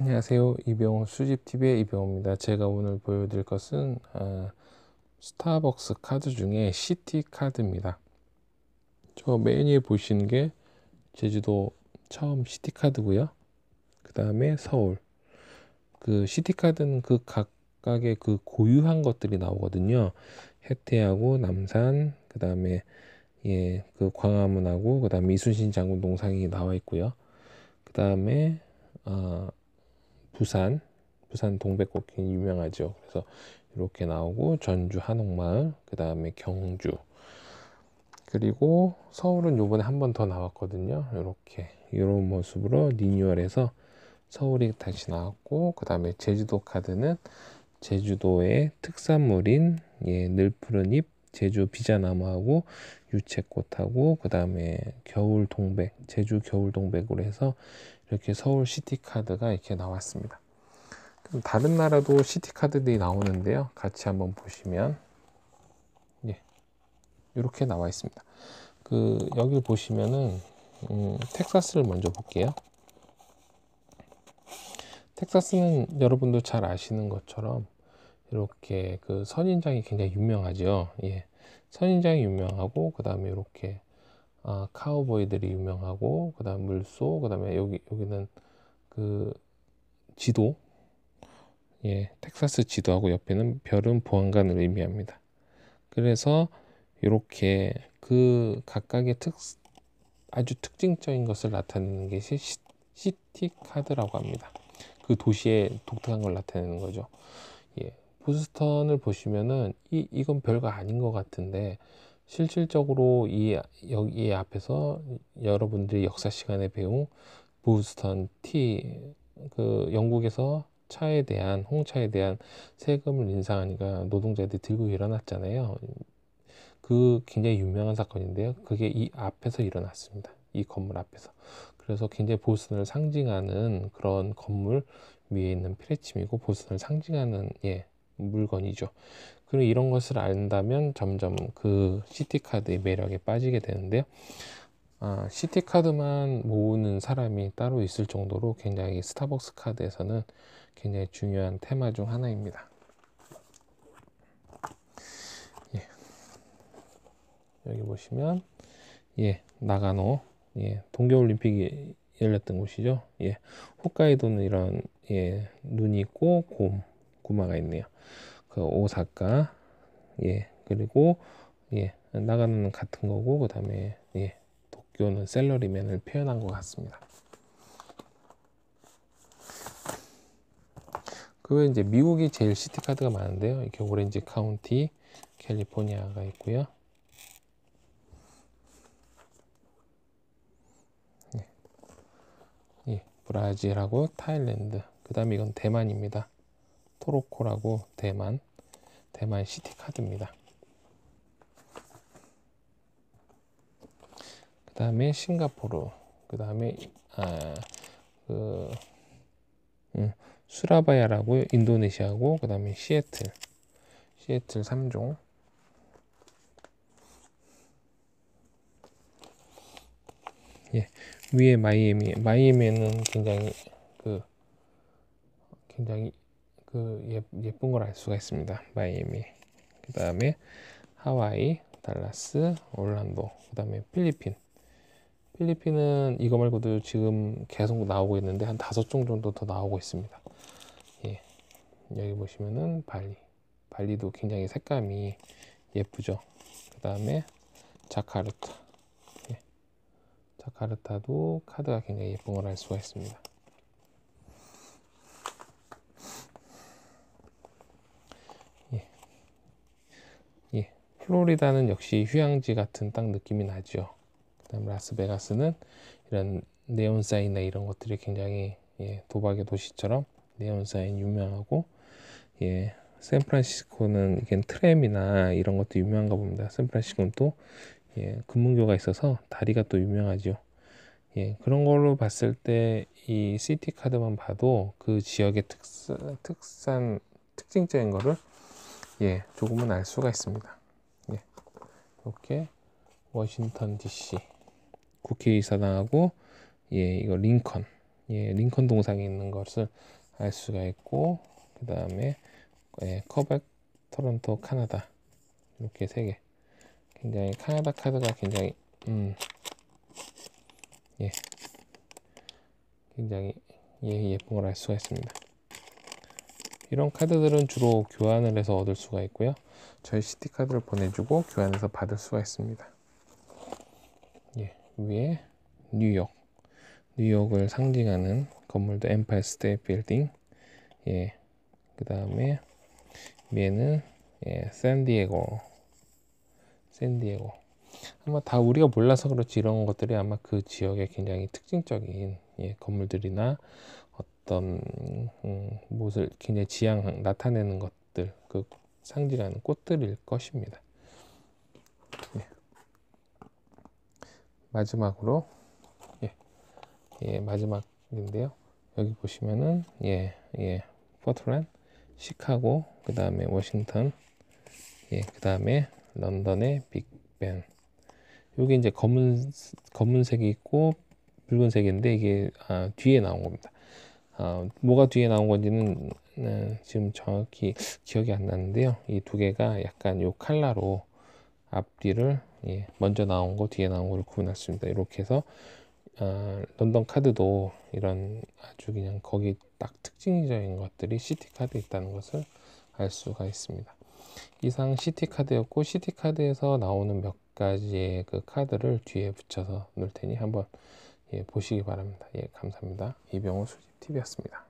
안녕하세요 이병호 수집TV의 이병호입니다 제가 오늘 보여드릴 것은 아, 스타벅스 카드 중에 시티 카드입니다 저메뉴에 보시는 게 제주도 처음 시티 카드고요 그 다음에 서울 그 시티 카드는 그 각각의 그 고유한 것들이 나오거든요 해태하고 남산 그 다음에 예, 그 광화문하고 그 다음에 이순신 장군 동상이 나와 있고요 그 다음에 어, 부산, 부산 동백꽃 굉장히 유명하죠. 그래서 이렇게 나오고 전주 한옥마을, 그 다음에 경주. 그리고 서울은 요번에 한 번 더 나왔거든요. 이렇게 이런 모습으로 리뉴얼해서 서울이 다시 나왔고 그 다음에 제주도 카드는 제주도의 특산물인 예, 늘푸른잎 제주 비자나무하고 유채꽃하고 그 다음에 겨울 동백 제주 겨울 동백으로 해서 이렇게 서울 시티카드가 이렇게 나왔습니다. 그 다른 나라도 시티카드들이 나오는데요. 같이 한번 보시면 예, 이렇게 나와 있습니다. 그 여기 보시면은 음, 텍사스를 먼저 볼게요. 텍사스는 여러분도 잘 아시는 것처럼 이렇게 그 선인장이 굉장히 유명하죠. 예. 선인장이 유명하고 그 다음에 이렇게 아, 카우보이들이 유명하고 그다음 물소 그다음에 여기 여기는 그 지도 예 텍사스 지도하고 옆에는 별은 보안관을 의미합니다. 그래서 이렇게 그 각각의 특 아주 특징적인 것을 나타내는 게 시, 시티 카드라고 합니다. 그 도시의 독특한 걸 나타내는 거죠. 예, 보스턴을 보시면은 이 이건 별거 아닌 것 같은데 실질적으로 이 여기 앞에서 여러분들이 역사 시간에 배운 부스턴 티 그 영국에서 차에 대한 홍차에 대한 세금을 인상하니까 노동자들이 들고 일어났잖아요. 그 굉장히 유명한 사건인데요. 그게 이 앞에서 일어났습니다. 이 건물 앞에서. 그래서 굉장히 보스턴을 상징하는 그런 건물 위에 있는 피레침이고 보스턴을 상징하는 예 물건이죠. 그리고 이런 것을 안다면 점점 그 시티카드의 매력에 빠지게 되는데요. 아, 시티카드만 모으는 사람이 따로 있을 정도로 굉장히 스타벅스 카드에서는 굉장히 중요한 테마 중 하나입니다. 예. 여기 보시면 예, 나가노 예, 동계올림픽이 열렸던 곳이죠. 예, 홋카이도는 이런 예, 눈이 있고 곰, 구마가 있네요. 그 오사카 예 그리고 예 나가는 같은 거고 그 다음에 예 도쿄는 셀러리맨을 표현한 것 같습니다. 그외 이제 미국이 제일 시티 카드가 많은데요. 이렇게 오렌지 카운티, 캘리포니아가 있고요. 예. 예. 브라질하고 타일랜드. 그다음에 이건 대만입니다. 토로코라고 대만 대만 시티 카드입니다. 그 다음에 싱가포르 그 다음에 아, 그, 음, 수라바야라고 인도네시아고 그 다음에 시애틀 시애틀 3종 예, 위에 마이애미 마이애미는 굉장히 그 굉장히 그 예, 예쁜 걸 알 수가 있습니다. 마이애미, 그 다음에 하와이, 달라스, 올란도, 그 다음에 필리핀. 필리핀은 이거 말고도 지금 계속 나오고 있는데 한 다섯 종 정도 더 나오고 있습니다. 예. 여기 보시면은 발리. 발리도 굉장히 색감이 예쁘죠. 그 다음에 자카르타. 예. 자카르타도 카드가 굉장히 예쁜 걸 알 수가 있습니다. 플로리다는 역시 휴양지 같은 딱 느낌이 나죠. 그다음 라스베가스는 이런 네온 사인이나 이런 것들이 굉장히 예, 도박의 도시처럼 네온 사인 유명하고 예, 샌프란시스코는 이게 트램이나 이런 것도 유명한가 봅니다. 샌프란시스코는 또 예, 금문교가 있어서 다리가 또 유명하죠. 예, 그런 걸로 봤을 때 이 시티 카드만 봐도 그 지역의 특산, 특산 특징적인 거를 예, 조금은 알 수가 있습니다. 이렇게 워싱턴 DC 국회의사당하고 예 이거 링컨 예 링컨 동상이 있는 것을 알 수가 있고 그 다음에 예, 커백 토론토 카나다 이렇게 세 개 굉장히 카나다 카드가 굉장히 음예 굉장히 예 예쁜 걸 알 수가 있습니다. 이런 카드들은 주로 교환을 해서 얻을 수가 있고요. 저희 시티카드를 보내주고 교환해서 받을 수가 있습니다. 예, 위에 뉴욕. 뉴욕을 상징하는 건물도 엠파이스테이 빌딩. 예. 그다음에 위에는 예, 샌디에고. 샌디에고. 아마 다 우리가 몰라서 그렇지 이런 것들이 아마 그 지역의 굉장히 특징적인 예, 건물들이나 어떤 음, 모습을 굉장히 지향 나타내는 것들 그 상징하는 꽃들일 것입니다. 예. 마지막으로 예. 예, 마지막인데요. 여기 보시면은 예, 예. 포트랜, 시카고, 그다음에 워싱턴, 예, 그다음에 런던의 빅벤. 요게 이제 검은 검은색이 있고 붉은색인데 이게 아, 뒤에 나온 겁니다. 어, 뭐가 뒤에 나온 건지는 네, 지금 정확히 기억이 안 나는데요. 이 두 개가 약간 요 칼라로 앞뒤를 예, 먼저 나온 거 뒤에 나온 거를 구분했습니다. 이렇게 해서 어, 런던 카드도 이런 아주 그냥 거기 딱 특징적인 것들이 시티 카드 있다는 것을 알 수가 있습니다. 이상 시티 카드였고 시티 카드에서 나오는 몇 가지의 그 카드를 뒤에 붙여서 놓을 테니 한번 예, 보시기 바랍니다. 예, 감사합니다. 이병호 수집TV였습니다.